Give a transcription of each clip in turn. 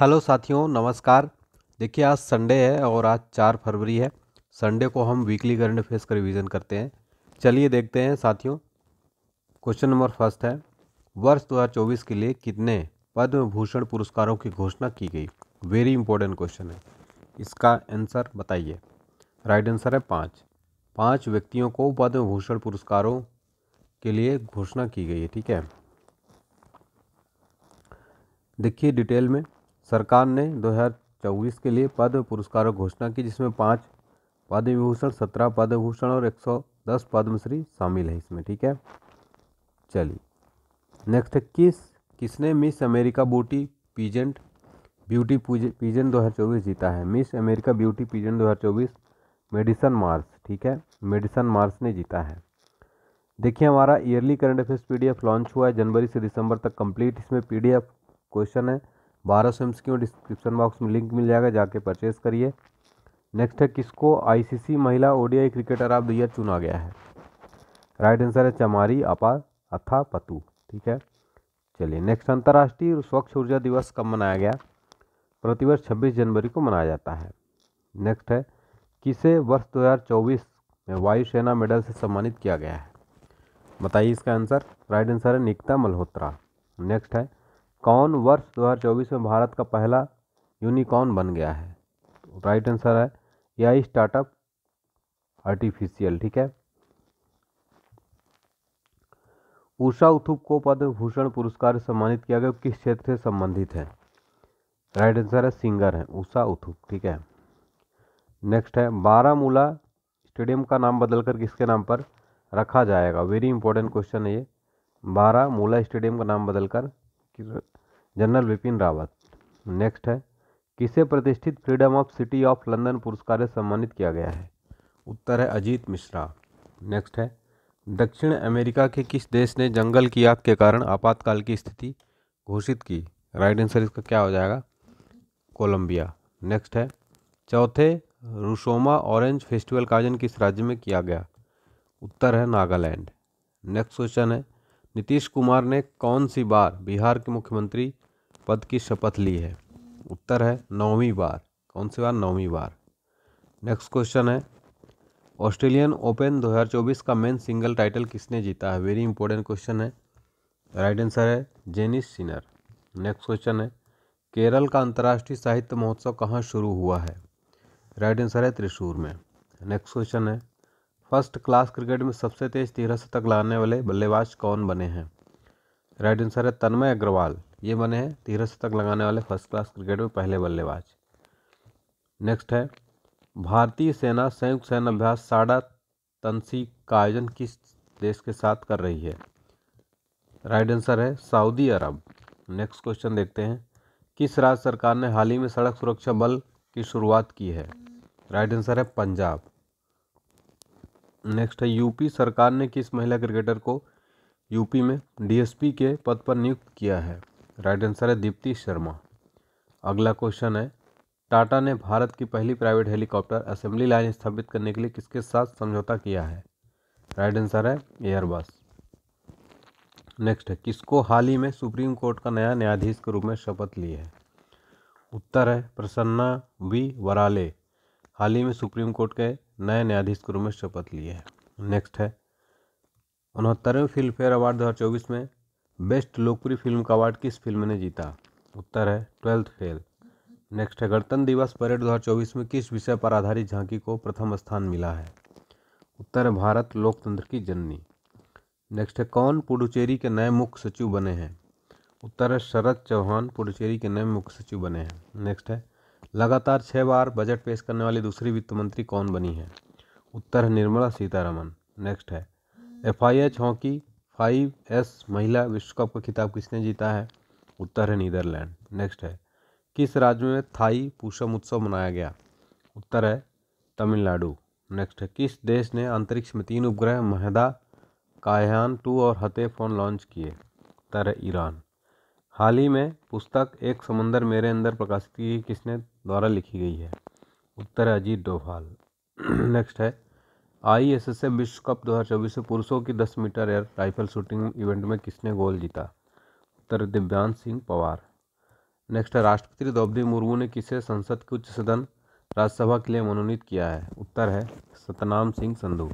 hello साथियों नमस्कार देखिए आज संडे है और आज चार फरवरी है संडे को हम वीकली करंट अफेयर्स का रिवीजन करते हैं चलिए देखते हैं साथियों क्वेश्चन नंबर फर्स्ट है वर्ष 2024 के लिए कितने पद्म भूषण पुरस्कारों की घोषणा की गई वेरी इंपॉर्टेंट क्वेश्चन है इसका आंसर बताइए राइट आंसर है पाँच पाँच व्यक्तियों को पद्म भूषण पुरस्कारों के लिए घोषणा की गई है ठीक है देखिए डिटेल में सरकार ने 2024 के लिए पद्म पुरस्कारों घोषणा की जिसमें पाँच पद्म विभूषण सत्रह पद्म भूषण और 110 पद्मश्री शामिल है इसमें ठीक है चलिए नेक्स्ट है किस किसने Miss America booty pageant beauty pageant 2024 जीता है Miss America beauty pageant 2024 Madison Marsh ठीक है मेडिसन मार्स ने जीता है देखिए हमारा yearly current affairs PDF launch हुआ है जनवरी से दिसंबर तक कंप्लीट इसमें पीडीएफ क्वेश्चन है बारह सौ एम डिस्क्रिप्शन बॉक्स में लिंक मिल जाएगा जाके परचेस करिए नेक्स्ट है किसको आईसीसी महिला ODI cricketer of the year चुना गया है राइट आंसर है चमारी अपा अथा पतू ठीक है चलिए नेक्स्ट अंतर्राष्ट्रीय स्वच्छ ऊर्जा दिवस कब मनाया गया प्रतिवर्ष छब्बीस जनवरी को मनाया जाता है नेक्स्ट है किसे वर्ष दो में वायुसेना मेडल से सम्मानित किया गया है बताइए इसका आंसर राइट आंसर है निकता मल्होत्रा नेक्स्ट है कौन वर्ष 2024 में भारत का पहला यूनिकॉर्न बन गया है राइट आंसर है या स्टार्टअप आर्टिफिशियल ठीक है उषा उथुप को पद्म भूषण पुरस्कार सम्मानित किया गया किस क्षेत्र से संबंधित है राइट आंसर है सिंगर है उषा उथुप ठीक है नेक्स्ट है बारामूला स्टेडियम का नाम बदलकर किसके नाम पर रखा जाएगा वेरी इंपॉर्टेंट क्वेश्चन है ये बारामूला स्टेडियम का नाम बदलकर जनरल विपिन रावत नेक्स्ट है किसे प्रतिष्ठित freedom of city of London पुरस्कार से सम्मानित किया गया है उत्तर है अजीत मिश्रा नेक्स्ट है दक्षिण अमेरिका के किस देश ने जंगल की आग के कारण आपातकाल की स्थिति घोषित की राइट आंसर इसका क्या हो जाएगा कोलंबिया नेक्स्ट है चौथे रुसोमा ऑरेंज फेस्टिवल का आयोजन किस राज्य में किया गया उत्तर है नागालैंड नेक्स्ट क्वेश्चन है नीतीश कुमार ने कौन सी बार बिहार के मुख्यमंत्री पद की शपथ ली है उत्तर है नौवीं बार कौन सी बार नौवीं बार नेक्स्ट क्वेश्चन है ऑस्ट्रेलियन ओपन 2024 का मेन सिंगल टाइटल किसने जीता है वेरी इंपॉर्टेंट क्वेश्चन है राइट आंसर है जेनिस सिनर नेक्स्ट क्वेश्चन है केरल का अंतर्राष्ट्रीय साहित्य महोत्सव कहाँ शुरू हुआ है राइट आंसर है त्रिशूर में नेक्स्ट क्वेश्चन है फर्स्ट क्लास क्रिकेट में सबसे तेज तेरह शतक लाने वाले बल्लेबाज कौन बने हैं राइट आंसर है तन्मय अग्रवाल ये बने हैं तेरह शतक लगाने वाले फर्स्ट क्लास क्रिकेट में पहले बल्लेबाज नेक्स्ट है भारतीय सेना संयुक्त सैन्य अभ्यास साडा तनसी का आयोजन किस देश के साथ कर रही है राइट आंसर है सऊदी अरब नेक्स्ट क्वेश्चन देखते हैं किस राज्य सरकार ने हाल ही में सड़क सुरक्षा बल की शुरुआत की है राइट आंसर है पंजाब नेक्स्ट है यूपी सरकार ने किस महिला क्रिकेटर को यूपी में डीएसपी के पद पर नियुक्त किया है राइट आंसर है दीप्ति शर्मा अगला क्वेश्चन है टाटा ने भारत की पहली प्राइवेट हेलीकॉप्टर असेंबली लाइन स्थापित करने के लिए किसके साथ समझौता किया है राइट आंसर है एयरबस नेक्स्ट है किसको हाल ही में सुप्रीम कोर्ट का नया न्यायाधीश के रूप में शपथ ली है उत्तर है प्रसन्ना वी वराले हाल ही में सुप्रीम कोर्ट के नए न्यायाधीश के रूप में शपथ लिए है नेक्स्ट है उनहत्तरवें फिल्म फेयर अवार्ड दो में बेस्ट लोकप्रिय फिल्म का अवार्ड किस फिल्म ने जीता उत्तर है ट्वेल्थ फेल नेक्स्ट है गणतंत्र दिवस परेड 2024 में किस विषय पर आधारित झांकी को प्रथम स्थान मिला है उत्तर है भारत लोकतंत्र की जननी नेक्स्ट है कौन पुडुचेरी के नए मुख्य सचिव बने हैं उत्तर है शरद चौहान पुडुचेरी के नए मुख्य सचिव बने हैं नेक्स्ट है लगातार छः बार बजट पेश करने वाली दूसरी वित्त मंत्री कौन बनी है उत्तर है निर्मला सीतारमन नेक्स्ट है F I H hockey five S महिला विश्व कप का खिताब किसने जीता है उत्तर है नीदरलैंड नेक्स्ट है किस राज्य में थाई पूषम उत्सव मनाया गया उत्तर है तमिलनाडु नेक्स्ट है किस देश ने अंतरिक्ष में तीन उपग्रह महदा कायान टू और हते फ़ोन लॉन्च किए उत्तर है ईरान हाल ही में पुस्तक एक समंदर मेरे अंदर प्रकाशित की किसने द्वारा लिखी गई है उत्तर है अजीत डोभाल नेक्स्ट है आई एस एस एफ विश्व कप 2024 में पुरुषों की 10 metre air rifle shooting event में किसने गोल जीता उत्तर दिव्यांश सिंह पवार नेक्स्ट है राष्ट्रपति द्रौपदी मुर्मू ने किसे संसद के उच्च सदन राज्यसभा के लिए मनोनीत किया है उत्तर है सतनाम सिंह संधू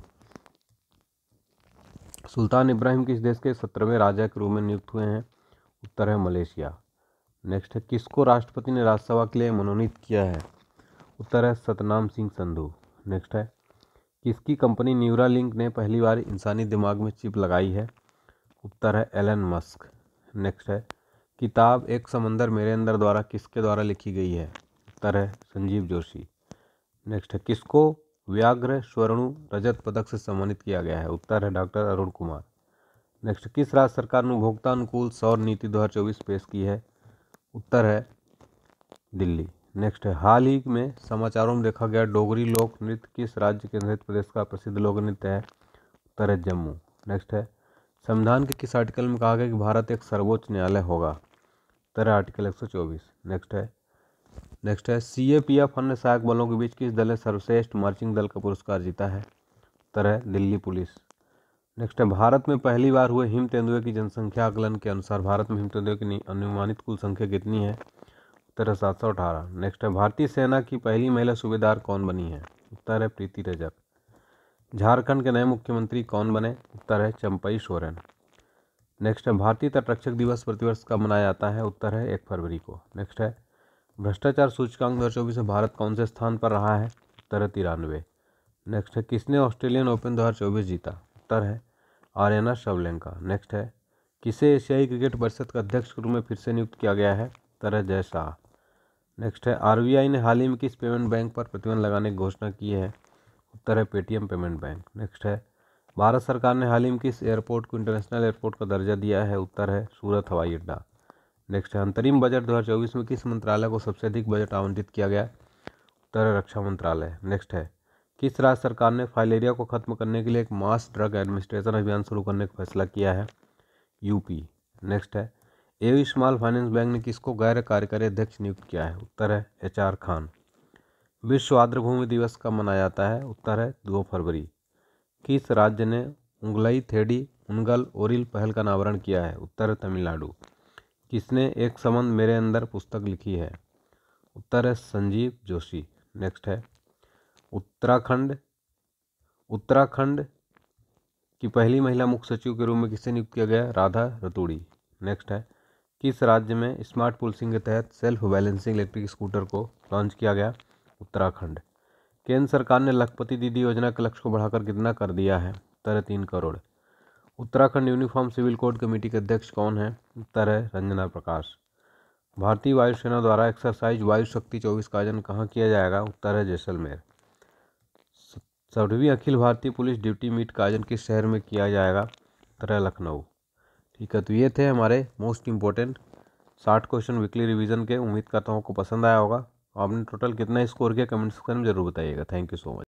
सुल्तान इब्राहिम किस देश के सत्रहवें राजा के रूप में नियुक्त हुए हैं उत्तर है मलेशिया नेक्स्ट है किसको राष्ट्रपति ने राज्यसभा के लिए मनोनीत किया है उत्तर है सतनाम सिंह संधु नेक्स्ट है किसकी कंपनी न्यूरा लिंक ने पहली बार इंसानी दिमाग में चिप लगाई है उत्तर है एलन मस्क नेक्स्ट है किताब एक समंदर मेरे अंदर द्वारा किसके द्वारा लिखी गई है उत्तर है संजीव जोशी नेक्स्ट है किसको व्याघ्र स्वर्णु रजत पदक से सम्मानित किया गया है उत्तर है डॉक्टर अरुण कुमार नेक्स्ट सरकार ने उपभोक्ता अनुकूल सौर नीति दो हजार चौबीस पेश की है उत्तर है दिल्ली नेक्स्ट है हाल ही में समाचारों में देखा गया डोगरी लोक नृत्य किस राज्य केंद्रित प्रदेश का प्रसिद्ध लोक नृत्य है उत्तर है जम्मू नेक्स्ट है संविधान के किस आर्टिकल में कहा गया कि भारत एक सर्वोच्च न्यायालय होगा उत्तर है आर्टिकल चौबीस नेक्स्ट है नेक्स्ट है सी ए पी एफ अन्य सहायक बलों के बीच किस दल ने सर्वश्रेष्ठ मार्चिंग दल का पुरस्कार जीता है उत्तर है दिल्ली पुलिस नेक्स्ट है भारत में पहली बार हुए हिम तेंदुए की जनसंख्या आकलन के अनुसार भारत में हिम तेंदुए की अनुमानित कुल संख्या कितनी है उत्तर है सात सौ अठारह नेक्स्ट है भारतीय सेना की पहली महिला सूबेदार कौन बनी है उत्तर है प्रीति रजक झारखंड के नए मुख्यमंत्री कौन बने उत्तर है चंपई सोरेन नेक्स्ट है भारतीय तटरक्षक दिवस प्रतिवर्ष कब मनाया जाता है उत्तर है एक फरवरी को नेक्स्ट है भ्रष्टाचार सूचकांक दो में भारत कौन से स्थान पर रहा है उत्तर है तिरानवे नेक्स्ट है किसने ऑस्ट्रेलियन ओपन चौबीस जीता उत्तर है आर्यना शवलेंका नेक्स्ट है किसे एशियाई क्रिकेट परिषद का अध्यक्ष के रूप में फिर से नियुक्त किया गया है तरह जय शाह नेक्स्ट है आर ने हाल ही में किस पेमेंट बैंक पर प्रतिबंध लगाने की घोषणा की है उत्तर है पेटीएम पेमेंट बैंक नेक्स्ट है भारत सरकार ने हाल ही में किस एयरपोर्ट को इंटरनेशनल एयरपोर्ट का दर्जा दिया है उत्तर है सूरत हवाई अड्डा नेक्स्ट है अंतरिम बजट 2024 में किस मंत्रालय को सबसे अधिक बजट आवंटित किया गया उत्तर है रक्षा मंत्रालय नेक्स्ट है किस राज्य सरकार ने फाइलेरिया को ख़त्म करने के लिए एक मास ड्रग एडमिनिस्ट्रेशन अभियान शुरू करने का फैसला किया है यूपी नेक्स्ट है वी स्मॉल फाइनेंस बैंक ने किसको गैर कार्यकारी अध्यक्ष नियुक्त किया है उत्तर है एच आर खान विश्व आर्द्रभूमि दिवस कब मनाया जाता है उत्तर है दो फरवरी किस राज्य ने उंगलई थेडी उंगल ओरिल पहल का अनावरण किया है उत्तर है तमिलनाडु किसने एक संबंध मेरे अंदर पुस्तक लिखी है उत्तर है संजीव जोशी नेक्स्ट है उत्तराखंड उत्तराखंड की पहली महिला मुख्य सचिव के रूप में किसे नियुक्त किया गया राधा रतूड़ी नेक्स्ट है किस राज्य में स्मार्ट पुलिसिंग के तहत सेल्फ बैलेंसिंग इलेक्ट्रिक स्कूटर को लॉन्च किया गया उत्तराखंड केंद्र सरकार ने लखपति दीदी योजना के लक्ष्य को बढ़ाकर कितना कर दिया है उत्तर है तीन crore Uttarakhand uniform civil code committee के अध्यक्ष कौन है उत्तर है रंजना प्रकाश भारतीय वायुसेना द्वारा एक्सरसाइज वायु शक्ति चौबीस का आयोजन कहाँ किया जाएगा उत्तर है जैसलमेर चौदहवीं अखिल भारतीय पुलिस ड्यूटी मीट का आयोजन किस शहर में किया जाएगा तरह लखनऊ ठीक है तो ये थे हमारे मोस्ट इम्पोर्टेंट साठ क्वेश्चन वीकली रिवीजन के उम्मीद करता हूँ आपको पसंद आया होगा आपने टोटल कितना स्कोर किया कमेंट सेक्शन में जरूर बताइएगा थैंक यू सो मच